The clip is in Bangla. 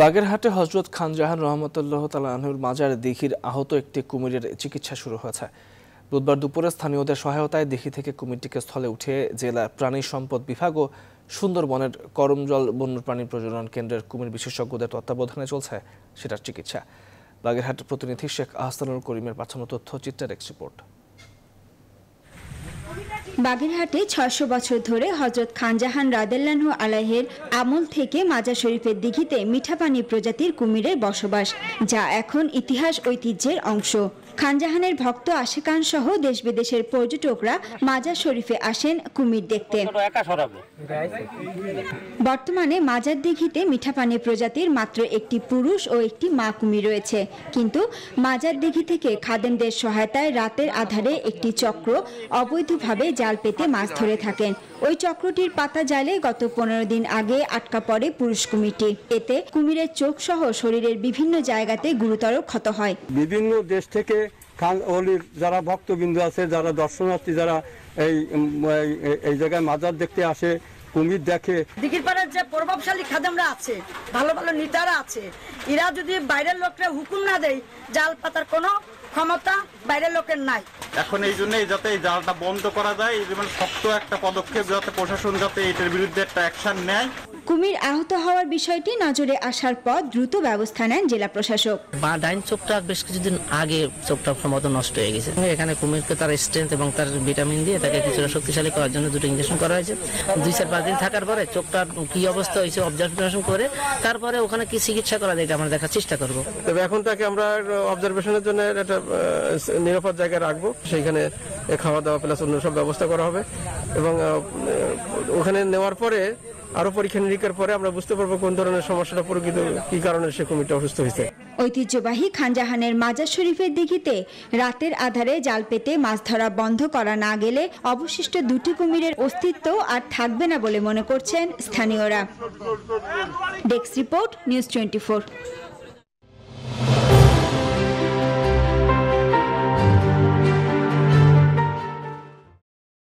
বাগেরহাটে হজরত খান জাহান রহমতুল্লাহ তালাহুর মাজার দিঘির আহত একটি কুমিরের চিকিৎসা শুরু হয়েছে বুধবার দুপুরে স্থানীয়দের সহায়তায় দিঘি থেকে কুমিরটিকে স্থলে উঠে জেলা প্রাণী সম্পদ বিভাগ ও সুন্দরবনের করমজল বন্যপ্রাণী প্রজনন কেন্দ্রের কুমির বিশেষজ্ঞদের তত্ত্বাবধানে চলছে সেটার চিকিৎসা বাগেরহাট প্রতিনিধি শেখ আহসানুল করিমের পাঠানো তথ্য এক রিপোর্ট বাগেরহাটে ছয়শ বছর ধরে হজরত খানজাহান রাদেল্লান আলাহের আমল থেকে মাজা শরীফের দিঘিতে মিঠাপানি প্রজাতির কুমিরের বসবাস যা এখন ইতিহাস ঐতিহ্যের অংশ খানজাহানের ভক্ত আশেকান সহ দেশ বিদেশের পর্যটকরা মাজা শরীফে আসেন কুমির দেখতে বর্তমানে মাজার দিঘিতে মিঠাপানি প্রজাতির মাত্র একটি পুরুষ ও একটি মা কুমির রয়েছে কিন্তু মাজার দিঘি থেকে খাদেমদের সহায়তায় রাতের আধারে একটি চক্র অবৈধভাবে জাল পেতে মাছ ধরে থাকেন ওই চক্রটির পাতা জালে গত পনেরো দিন আগে আটকা পড়ে পুরুষ কুমিরটি এতে কুমিরের চোখ সহ শরীরের বিভিন্ন জায়গাতে গুরুতর ক্ষত হয় বিভিন্ন দেশ থেকে যারা ভক্তবৃন্দ আছে যারা দর্শনার্থী যারা এই এই জায়গায় মাজার দেখতে আসে কুমির দেখে দিঘির পাড়ার যে প্রভাবশালী খাদেমরা আছে ভালো ভালো নেতারা আছে এরা যদি বাইরের লোকরা হুকুম না দেয় জাল পাতার কোনো ক্ষমতা বাইরের লোকের নাই এখন এই জন্যই যাতে এই জালটা বন্ধ করা যায় এই জন্য মানে শক্ত একটা পদক্ষেপ যাতে প্রশাসন যাতে এটার বিরুদ্ধে একটা অ্যাকশন নেয় কুমির আহত হওয়ার বিষয়টি নজরে আসার পর দ্রুত ব্যবস্থা নেন জেলা প্রশাসক বা ডাইন চোখটা বেশ কিছুদিন আগে চোখটা সম্ভবত নষ্ট হয়ে গেছে এখানে কুমিরকে তার স্ট্রেংথ এবং তার ভিটামিন দিয়ে তাকে কিছুটা শক্তিশালী করার জন্য দুটো ইঞ্জেকশন করা হয়েছে দুই চার পাঁচ দিন থাকার পরে চোখটার কি অবস্থা হয়েছে অবজারভেশন করে তারপরে ওখানে কি চিকিৎসা করা যায় আমরা দেখার চেষ্টা করব তবে এখন তাকে আমরা অবজারভেশনের জন্য একটা নিরাপদ জায়গায় রাখবো সেইখানে খাওয়া দাওয়া প্লাস অন্য সব ব্যবস্থা করা হবে এবং ওখানে নেওয়ার পরে আরো পরীক্ষা নিরীক্ষার পরে আমরা বুঝতে পারবো কোন ধরনের সমস্যাটা প্রকৃত কি কারণে সে কুমিরটা অসুস্থ হয়েছে ঐতিহ্যবাহী খানজাহানের মাজার শরীফের দিঘিতে রাতের আধারে জাল পেতে মাছ ধরা বন্ধ করা না গেলে অবশিষ্ট দুটি কুমিরের অস্তিত্ব আর থাকবে না বলে মনে করছেন স্থানীয়রা ডেস্ক রিপোর্ট নিউজ টোয়েন্টি